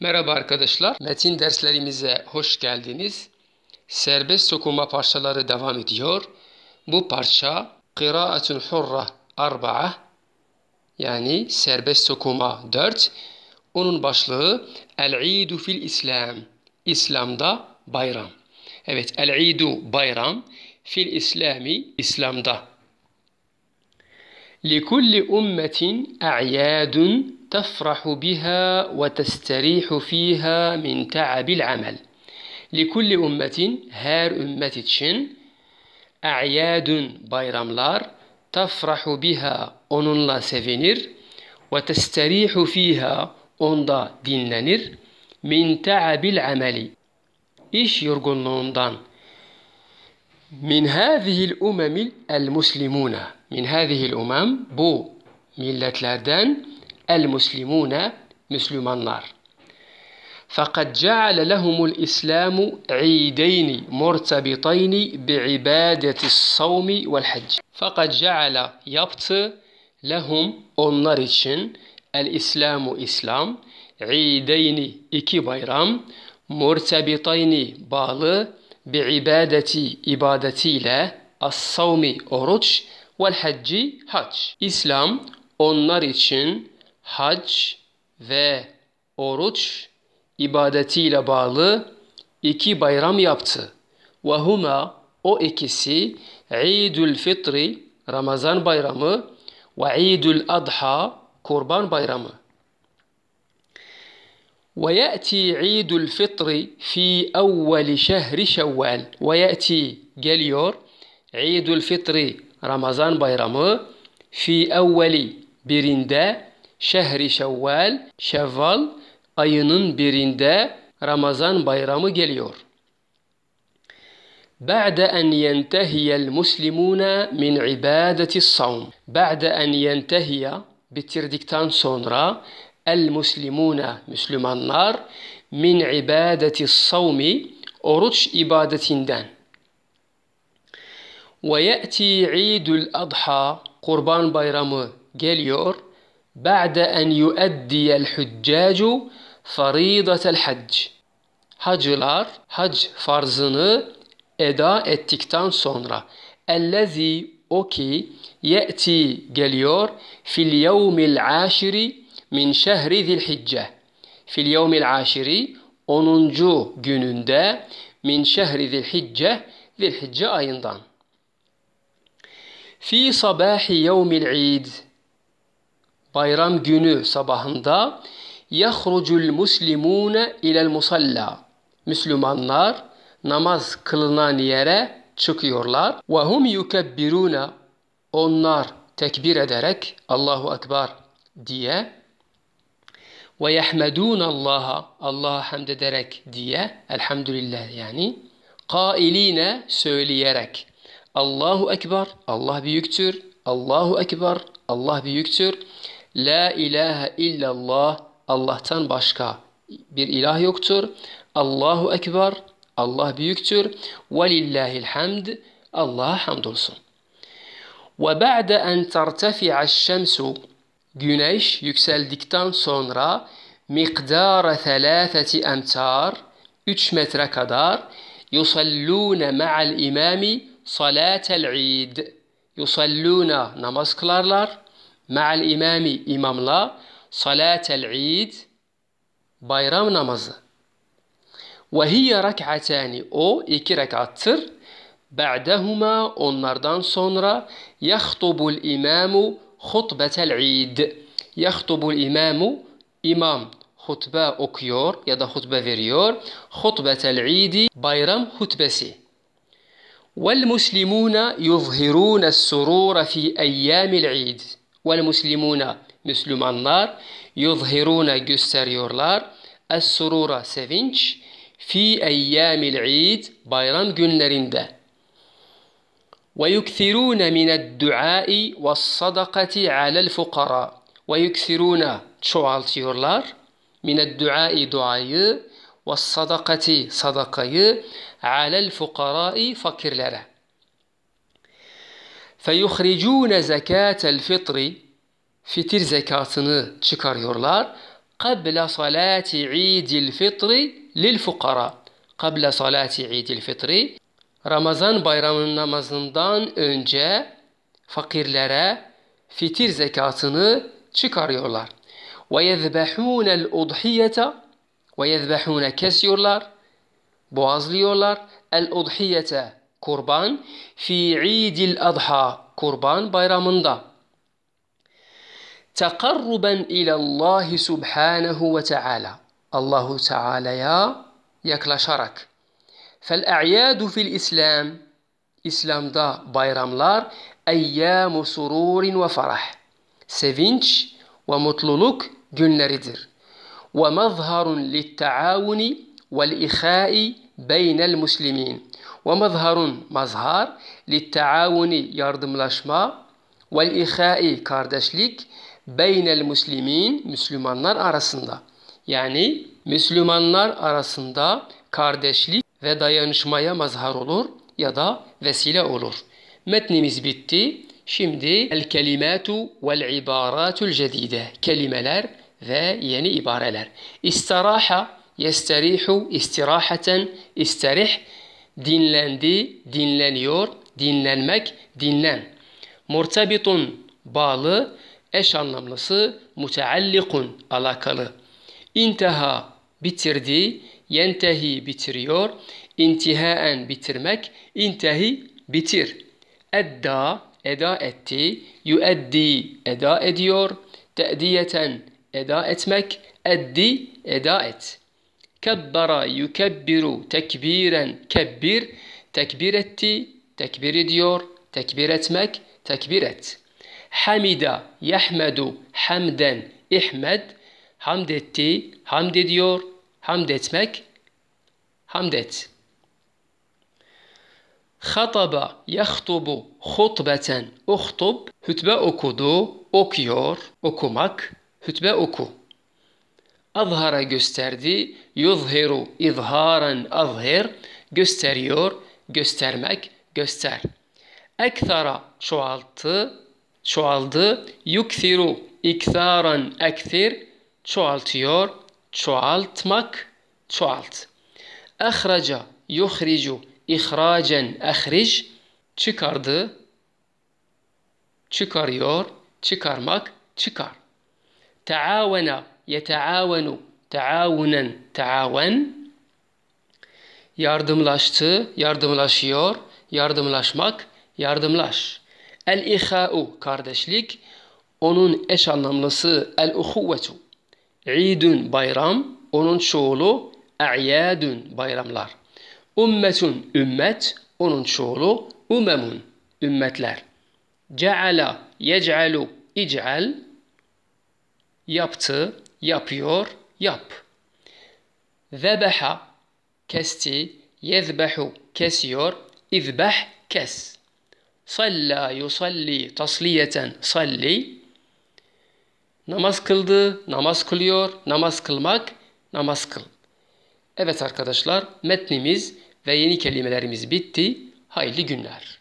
Merhaba arkadaşlar. Metin derslerimize hoş geldiniz. Serbest okuma parçaları devam ediyor. Bu parça Kıraatun Hurra 4, yani serbest okuma 4. Onun başlığı El-İdu fil İslam. İslam'da bayram. Evet El-İdu bayram fil İslami İslam'da. Likulli ummetin a'yadun تفرح بها وتستريح فيها من تعب العمل لكل أمة هار أمة تشن أعياد بايراملار تفرح بها أونلا سيفينير وتستريح فيها أوندا ديننير من تعب العمل إيش لوندان من هذه الأمم المسلمون من هذه الأمم بو ملة لاردان المسلمون مسلم النار فقد جعل لهم الإسلام عيدين مرتبطين بعبادة الصوم والحج فقد جعل يبت لهم onlar الإسلام إسلام عيدين إكي بيرام مرتبطين بال بعبادة لا الصوم أورتش والحج هاتش إسلام onlar hac ve oruç ibadetiyle bağlı iki bayram yaptı. Ve huma o ikisi İdül Fitri Ramazan bayramı ve İdül Adha Kurban bayramı. ويأتي عيد الفطر في أول شهر شوال ويأتي geliyor عيد الفطر Ramazan bayramı في أول birinde شهر شوال Şevval ayının birinde رمضان bayramı geliyor. بعد أن ينتهي المسلمون من عبادة الصوم بعد أن ينتهي بتردكتان سونرا المسلمون مسلم النار من عبادة الصوم أرج إبادة دان ويأتي عيد الأضحى قربان بيرامو جيليور بعد أن يؤدي الحجاج فريضة الحج هجلار هج فرزن أدا اتكتان سونرا الذي أوكي يأتي جليور في اليوم العاشر من شهر ذي الحجة في اليوم العاشر أننجو جنندا من شهر ذي الحجة ذي الحجة أيضا في صباح يوم العيد bayram günü sabahında yahrucul muslimune ilel musalla. Müslümanlar namaz kılınan yere çıkıyorlar. Ve hum Onlar tekbir ederek Allahu Ekber diye ve yehmedun Allah'a hamd ederek diye elhamdülillah yani kailine söyleyerek Allahu Ekber Allah büyüktür Allahu Ekber Allah büyüktür La ilahe illallah Allah'tan başka bir ilah yoktur. Allahu Ekber Allah büyüktür. Ve lillahil hamd Allah'a hamdolsun. Ve ba'de en tertefi'aş şemsu Güneş yükseldikten sonra miqdara thalâfeti emtar 3 metre kadar yusallûne ma'al imami salatel id yusallûne namaz kılarlar مع الإمام إمام لا صلاة العيد بايرام نمز وهي ركعتان أو إكي ركعتر بعدهما onlardan sonra يخطب الإمام خطبة العيد يخطب الإمام إمام خطبة أوكيور يدا خطبة فيريور خطبة العيد بايرام خطبسي والمسلمون يظهرون السرور في أيام العيد والمسلمون مسلم النار يظهرون جستريورلار السرور سفنش في أيام العيد بايران جنرندا ويكثرون من الدعاء والصدقة على الفقراء ويكثرون تشوالت يورلار من الدعاء دعاي والصدقة صدقي على الفقراء فكر لره فَيُخْرِجُونَ زَكَاةَ الْفِطْرِ Fitir zekatını çıkarıyorlar. قَبْلَ صَلَاتِ عِيدِ الْفِطْرِ لِلْفُقَرَى قَبْلَ صَلَاتِ عِيدِ الْفِطْرِ Ramazan bayramının namazından önce fakirlere fitir zekatını çıkarıyorlar. وَيَذْبَحُونَ الْاُضْحِيَةَ وَيَذْبَحُونَ kesiyorlar, boğazlıyorlar. El-udhiyete kurban في عيد الأضحى kurban bayramında تقربا إلى الله سبحانه وتعالى الله تعالى يا تعالى'ya شرك فالأعياد في الإسلام إسلام دا bayramlar اَيَّامُ سُرُورٍ وَفَرَحٍ Sevinç ve mutluluk günleridir. وَمَظْهَرٌ لِلتَّعَاوُنِ وَالْإِخَاءِ بَيْنَ الْمُسْلِمِينَ Ve mazharun mazhar littaavuni yardımlaşma vel ihai kardeşlik beynel muslimin Müslümanlar arasında. Yani Müslümanlar arasında kardeşlik ve dayanışmaya mazhar olur ya da vesile olur. Metnimiz bitti. Şimdi el kelimatu vel ibaratul cedide. Kelimeler ve yeni ibareler. İstaraha yestarihu istirahaten istarih dinlendi, dinleniyor, dinlenmek, dinlen. Murtabitun bağlı, eş anlamlısı muteallikun alakalı. İntaha bitirdi, yentehi bitiriyor, intihaen bitirmek, intehi bitir. Edda eda etti, yüeddi eda ediyor, te'diyeten eda etmek, eddi eda et. Kebbara yukebbiru tekbiren kebbir tekbir etti, tekbir ediyor, tekbir etmek, tekbir et. Hamida yahmedu hamden ihmed hamd etti, hamd ediyor, hamd etmek, hamd et. Hataba yahtubu hutbeten uhtub hutbe okudu, okuyor, okumak, hutbe oku azhara gösterdi. Yuzhiru izharan azhir gösteriyor, göstermek, göster. Ekthara çoğalttı, çoğaldı. Yukthiru iktaran ekthir çoğaltıyor, çoğaltmak, çoğalt. Ahraca yuhricu ihracen ahric çıkardı, çıkarıyor, çıkarmak, çıkar. Taavena yeteavenu taavunen taaven yardımlaştı, yardımlaşıyor, yardımlaşmak, yardımlaş. El ihau kardeşlik, onun eş anlamlısı el uhuvvetu. İdün bayram, onun çoğulu a'yadun bayramlar. Ümmetun ümmet, onun çoğulu umemun ümmetler. Ceala yec'alu ic'al yaptı, yapıyor, yap. Zebeha kesti, yezbehu kesiyor, izbeh kes. Salla yusalli tasliyeten salli. Namaz kıldı, namaz kılıyor, namaz kılmak, namaz kıl. Evet arkadaşlar metnimiz ve yeni kelimelerimiz bitti. Hayırlı günler.